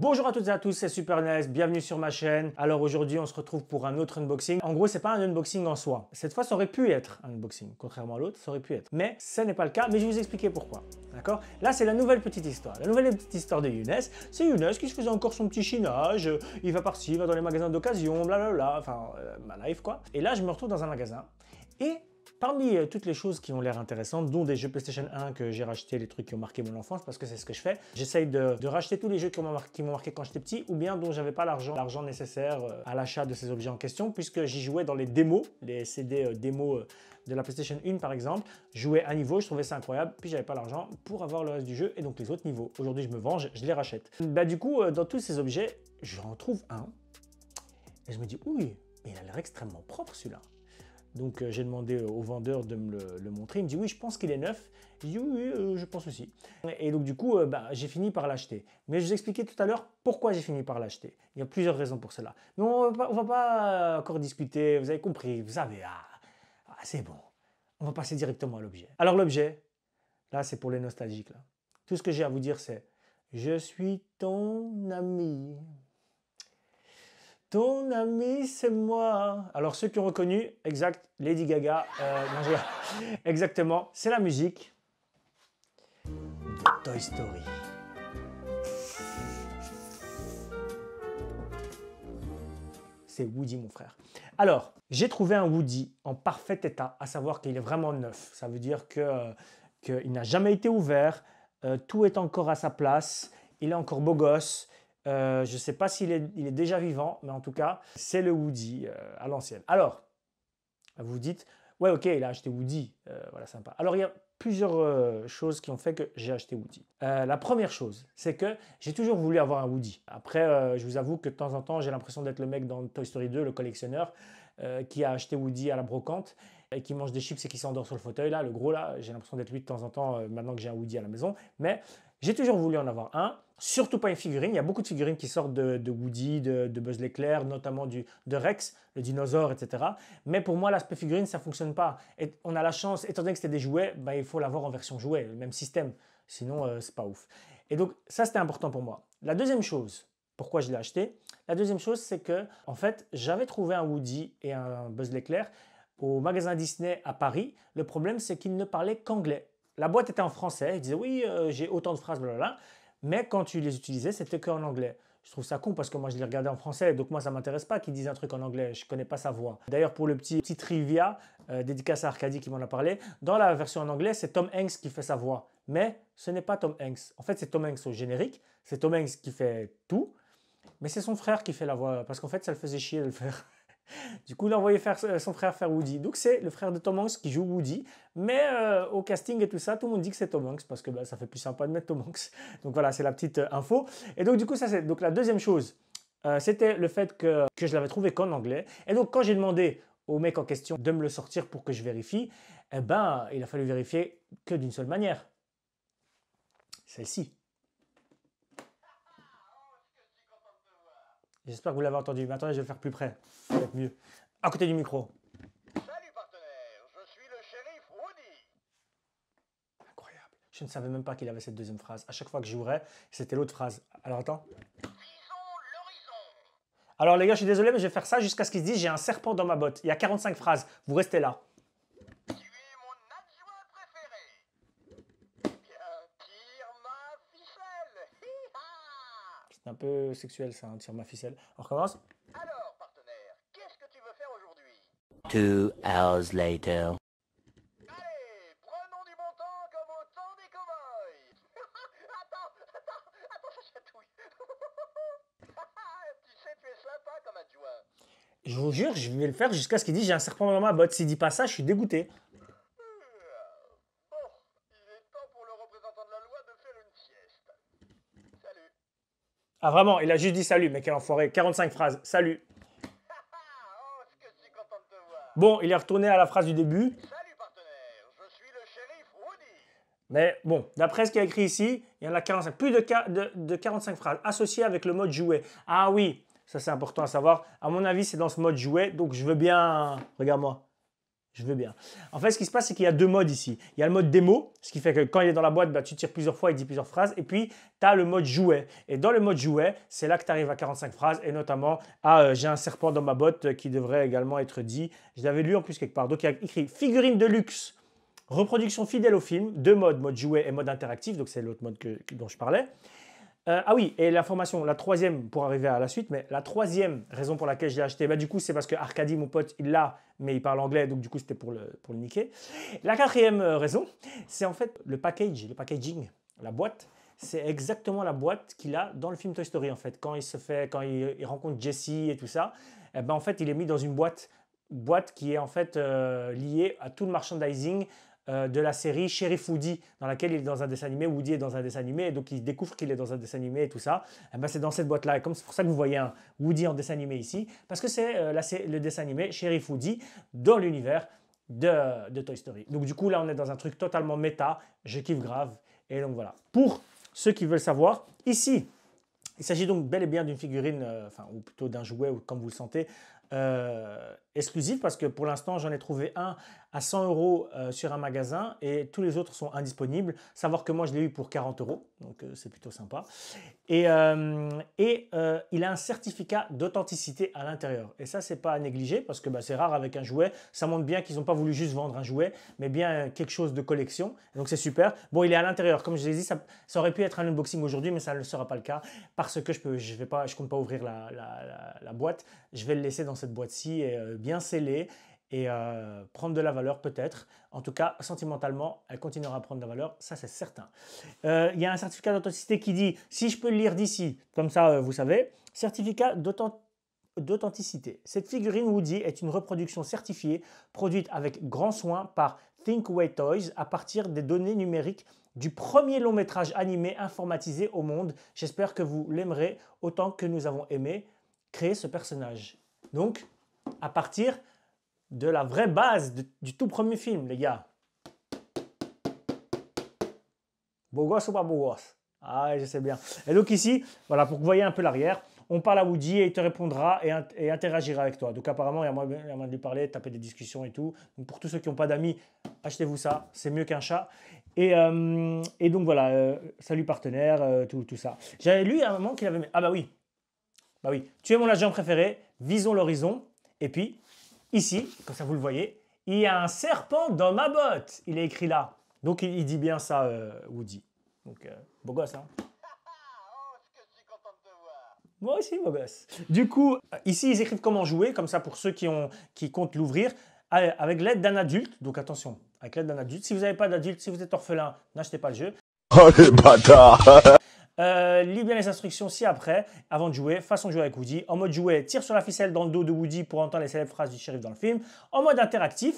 Bonjour à toutes et à tous, c'est SuperNest, bienvenue sur ma chaîne. Alors aujourd'hui, on se retrouve pour un autre unboxing. En gros, c'est pas un unboxing en soi. Cette fois, ça aurait pu être un unboxing, contrairement à l'autre, ça aurait pu être. Mais ce n'est pas le cas, mais je vais vous expliquer pourquoi. D'accord Là, c'est la nouvelle petite histoire. La nouvelle petite histoire de Younes, c'est Younes qui se faisait encore son petit chinage. Il va partir, il va dans les magasins d'occasion, blablabla, enfin, euh, ma life quoi. Et là, je me retrouve dans un magasin et Parmi euh, toutes les choses qui ont l'air intéressantes, dont des jeux PlayStation 1 que j'ai racheté, les trucs qui ont marqué mon enfance, parce que c'est ce que je fais, j'essaye de, racheter tous les jeux qui m'ont marqué, quand j'étais petit, ou bien dont j'avais pas l'argent, nécessaire euh, à l'achat de ces objets en question, puisque j'y jouais dans les démos, les CD euh, démos de la PlayStation 1 par exemple, jouais un niveau, je trouvais ça incroyable, puis j'avais pas l'argent pour avoir le reste du jeu et donc les autres niveaux. Aujourd'hui je me venge, je les rachète. Bah du coup, dans tous ces objets, j'en trouve un et je me dis, oui, mais il a l'air extrêmement propre celui-là. Donc euh, j'ai demandé au vendeur de me le, montrer. Il me dit oui, je pense qu'il est neuf. Je dis « oui, euh, je pense aussi. Et donc du coup, euh, bah, j'ai fini par l'acheter. Mais je vous expliquais tout à l'heure pourquoi j'ai fini par l'acheter. Il y a plusieurs raisons pour cela. Mais on ne va pas encore discuter. Vous avez compris. Vous savez, ah, ah, c'est bon. On va passer directement à l'objet. Alors l'objet, là, c'est pour les nostalgiques. Tout ce que j'ai à vous dire, c'est je suis ton ami. Ton ami, c'est moi. Alors, ceux qui ont reconnu, exact, Lady Gaga. Euh, Exactement, c'est la musique de Toy Story. C'est Woody, mon frère. Alors, j'ai trouvé un Woody en parfait état, à savoir qu'il est vraiment neuf. Ça veut dire que euh, qu'il n'a jamais été ouvert, euh, tout est encore à sa place, il est encore beau gosse, euh, je ne sais pas s'il est, il est, déjà vivant, mais en tout cas, c'est le Woody euh, à l'ancienne. Alors, vous vous dites, ouais, ok, il a acheté Woody, euh, voilà, sympa. Alors, il y a plusieurs choses qui ont fait que j'ai acheté Woody. la première chose, c'est que j'ai toujours voulu avoir un Woody. Après, je vous avoue que de temps en temps, j'ai l'impression d'être le mec dans Toy Story 2, le collectionneur, qui a acheté Woody à la brocante et qui mange des chips et qui s'endort sur le fauteuil, là, le gros, là, j'ai l'impression d'être lui de temps en temps, maintenant que j'ai un Woody à la maison. Mais j'ai toujours voulu en avoir un, surtout pas une figurine. Il y a beaucoup de figurines qui sortent de, Woody, de, Buzz l'éclair, notamment du, de Rex, le dinosaure, etc. Mais pour moi, l'aspect figurine, ça ne fonctionne pas. Et on a la chance, étant donné que c'était des jouets, bah, il faut l'avoir en version jouet, le même système. Sinon, ce euh, c'est pas ouf. Et donc, ça, c'était important pour moi. La deuxième chose, pourquoi je l'ai acheté La deuxième chose, c'est que, en fait, j'avais trouvé un Woody et un Buzz l'éclair au magasin Disney à Paris. Le problème, c'est qu'ils ne parlaient qu'anglais la boîte était en français, Il disait oui, euh, j'ai autant de phrases, blablabla, mais quand tu les utilisais, c'était qu'en anglais. Je trouve ça con parce que moi je les regardais en français, donc moi ça m'intéresse pas qu'ils disent un truc en anglais, je connais pas sa voix. D'ailleurs pour le petit, trivia, euh, dédicace à Arcadie qui m'en a parlé, dans la version en anglais c'est Tom Hanks qui fait sa voix, mais ce n'est pas Tom Hanks. En fait c'est Tom Hanks au générique, c'est Tom Hanks qui fait tout, mais c'est son frère qui fait la voix, parce qu'en fait ça le faisait chier de le faire. Du coup, il a envoyé euh, son frère faire Woody. Donc, c'est le frère de Tom Hanks qui joue Woody. Mais euh, au casting et tout ça, tout le monde dit que c'est Tom Hanks parce que bah, ça fait plus sympa de mettre Tom Hanks. Donc, voilà, c'est la petite euh, info. Et donc, du coup, ça, c'est donc la deuxième chose. c'était le fait que, que je l'avais trouvé qu'en anglais. Et donc, quand j'ai demandé au mec en question de me le sortir pour que je vérifie, eh ben, il a fallu vérifier que d'une seule manière. Celle-ci. J'espère que vous l'avez entendu. Mais attendez, je vais le faire plus près. Ça être mieux. À côté du micro. Salut partenaire, je suis le shérif Rudy. Incroyable. Je ne savais même pas qu'il avait cette deuxième phrase. À chaque fois que j'ouvrais, c'était l'autre phrase. Alors attends. Alors les gars, je suis désolé, mais je vais faire ça jusqu'à ce qu'ils disent j'ai un serpent dans ma botte. Il y a 45 phrases. Vous restez là. C'est un peu sexuel ça, hein, tire ma ficelle. On recommence Alors, partenaire, qu'est-ce que tu veux faire aujourd'hui Two hours later. Allez, prenons du bon temps comme au temps des cow-boys Attends, attends, attends, ça chatouille Tu sais, tu es sympa comme adjoint Je vous jure, je vais le faire jusqu'à ce qu'il dise j'ai un serpent dans ma botte. S'il dit pas ça, je suis dégoûté. Ah vraiment, il a juste dit salut, mais quel enfoiré. 45 phrases, salut. Bon, il est retourné à la phrase du début. je suis le shérif Mais bon, d'après ce qu'il y a écrit ici, il y en a 45, plus de, de 45 phrases associées avec le mode jouet. Ah oui, ça c'est important à savoir. À mon avis, c'est dans ce mode jouet, donc je veux bien... Regarde-moi. Je veux bien. En fait, ce qui se passe, c'est qu'il y a deux modes ici. Il y a le mode démo, ce qui fait que quand il est dans la boîte, bah, tu tires plusieurs fois, il dit plusieurs phrases. Et puis, tu as le mode jouet. Et dans le mode jouet, c'est là que tu arrives à 45 phrases, et notamment à ah, euh, J'ai un serpent dans ma botte euh, qui devrait également être dit. Je l'avais lu en plus quelque part. Donc, il y a écrit figurine de luxe, reproduction fidèle au film, deux modes, mode jouet et mode interactif. Donc, c'est l'autre mode dont je parlais. Euh, ah oui, et l'information, la troisième, pour arriver à la suite, mais la troisième raison pour laquelle j'ai acheté, bah, du coup, c'est parce que Arcadie, mon pote, il l'a, mais il parle anglais, donc du coup, c'était pour le, pour le niquer. La quatrième euh, raison, c'est en fait le package, le packaging, la boîte. C'est exactement la boîte qu'il a dans le film Toy Story, en fait. Quand il se fait, quand il, rencontre Jessie et tout ça, eh ben, en fait, il est mis dans une boîte boîte qui est en fait euh, liée à tout le merchandising euh, de la série Sheriff Woody, dans laquelle il est dans un dessin animé, Woody est dans un dessin animé, et donc il découvre qu'il est dans un dessin animé et tout ça, et eh ben, c'est dans cette boîte-là. Et comme c'est pour ça que vous voyez un Woody en dessin animé ici, parce que c'est euh, le dessin animé Sheriff Woody dans l'univers de, de Toy Story. Donc du coup, là, on est dans un truc totalement méta, je kiffe grave. Et donc voilà. Pour ceux qui veulent savoir, ici, il s'agit donc bel et bien d'une figurine, euh, enfin, ou plutôt d'un jouet, ou comme vous le sentez, euh, exclusif parce que pour l'instant j'en ai trouvé un à 100 euros euh, sur un magasin et tous les autres sont indisponibles. Savoir que moi je l'ai eu pour 40 euros, donc euh, c'est plutôt sympa. Et, et il a un certificat d'authenticité à l'intérieur. Et ça c'est pas à négliger parce que bah, c'est rare avec un jouet. Ça montre bien qu'ils n'ont pas voulu juste vendre un jouet, mais bien quelque chose de collection. Donc c'est super. Bon, il est à l'intérieur. Comme je l'ai dit, ça, ça, aurait pu être un unboxing aujourd'hui, mais ça ne sera pas le cas parce que je peux, je vais pas, je compte pas ouvrir la, la, la boîte. Je vais le laisser dans cette boîte-ci est euh, bien scellée et euh, prendre de la valeur peut-être. En tout cas, sentimentalement, elle continuera à prendre de la valeur, ça c'est certain. Euh, il y a un certificat d'authenticité qui dit, si je peux le lire d'ici, comme ça vous savez, certificat d'authenticité. Cette figurine Woody est une reproduction certifiée, produite avec grand soin par Thinkway Toys à partir des données numériques du premier long métrage animé informatisé au monde. J'espère que vous l'aimerez autant que nous avons aimé créer ce personnage. Donc, à partir de la vraie base du tout premier film, les gars. Beau ou pas beau Ah, je sais bien. Et donc ici, voilà, pour que vous voyez un peu l'arrière, on parle à Woody et il te répondra et, interagira avec toi. Donc apparemment, il y a moyen de lui parler, taper des discussions et tout. Donc pour tous ceux qui n'ont pas d'amis, achetez-vous ça, c'est mieux qu'un chat. Et, euh, donc voilà, euh, salut partenaire, euh, tout, tout ça. J'avais lu à un moment qu'il avait... Ah bah oui, bah oui, tu es mon agent préféré, visons l'horizon. Et puis, ici, comme ça vous le voyez, il y a un serpent dans ma botte. Il est écrit là. Donc il, dit bien ça, euh, Woody. Donc, euh, beau gosse, hein moi aussi, beau gosse. Du coup, euh, ici, ils écrivent comment jouer, comme ça pour ceux qui, ont, qui comptent l'ouvrir, avec l'aide d'un adulte. Donc attention, avec l'aide d'un adulte. Si vous n'avez pas d'adulte, si vous êtes orphelin, n'achetez pas le jeu. Oh les bâtards Euh, lis bien les instructions Si après, avant de jouer, façon de jouer avec Woody. En mode jouer, tire sur la ficelle dans le dos de Woody pour entendre les célèbres phrases du shérif dans le film. En mode interactif,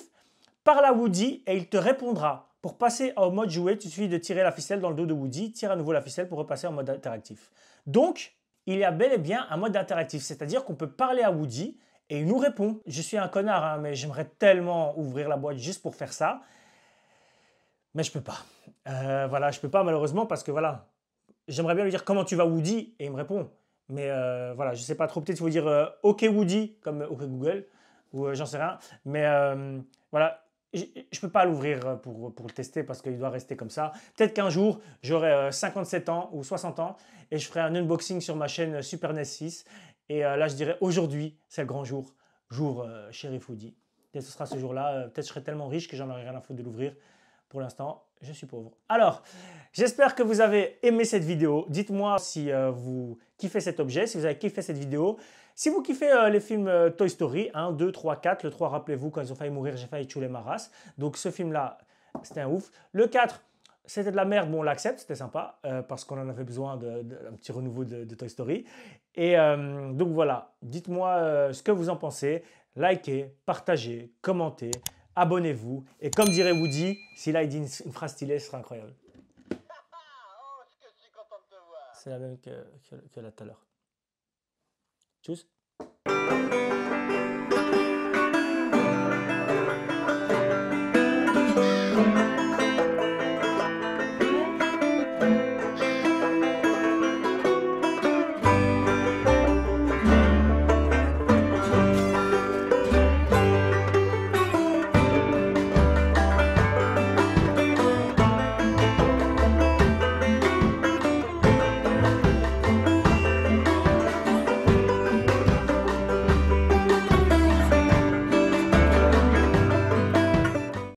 parle à Woody et il te répondra. Pour passer en mode jouer, tu suffit de tirer la ficelle dans le dos de Woody, tire à nouveau la ficelle pour repasser en mode interactif. Donc, il y a bel et bien un mode interactif, c'est-à-dire qu'on peut parler à Woody et il nous répond. Je suis un connard, hein, mais j'aimerais tellement ouvrir la boîte juste pour faire ça. Mais je peux pas. Euh, voilà, je peux pas malheureusement parce que voilà, j'aimerais bien lui dire comment tu vas Woody et il me répond. Mais euh, voilà, je sais pas trop, peut-être il faut dire euh, OK Woody comme euh, OK Google ou j'en sais rien. Mais voilà, je ne peux pas l'ouvrir pour, le tester parce qu'il doit rester comme ça. Peut-être qu'un jour, j'aurai 57 ans ou 60 ans et je ferai un unboxing sur ma chaîne Super NES 6. Et là, je dirais aujourd'hui, c'est le grand jour, jour Sheriff Woody. Peut-être ce sera ce jour-là. Peut-être je serai tellement riche que j'en aurai rien à foutre de l'ouvrir. Pour l'instant, je suis pauvre. Alors, j'espère que vous avez aimé cette vidéo. Dites-moi si euh, vous kiffez cet objet, si vous avez kiffé cette vidéo. Si vous kiffez euh, les films euh, Toy Story 1, 2, 3, 4, le 3, rappelez-vous, quand ils ont failli mourir, j'ai failli tuer les maras. Donc ce film-là, c'était un ouf. Le 4, c'était de la merde, bon, on l'accepte, c'était sympa, parce qu'on en avait besoin d'un petit renouveau de, Toy Story. Et donc voilà, dites-moi ce que vous en pensez. Likez, partagez, commentez abonnez-vous. Et comme dirait Woody, si là il dit une, phrase stylée, ce sera incroyable. C'est la même que, que, que là tout à l'heure.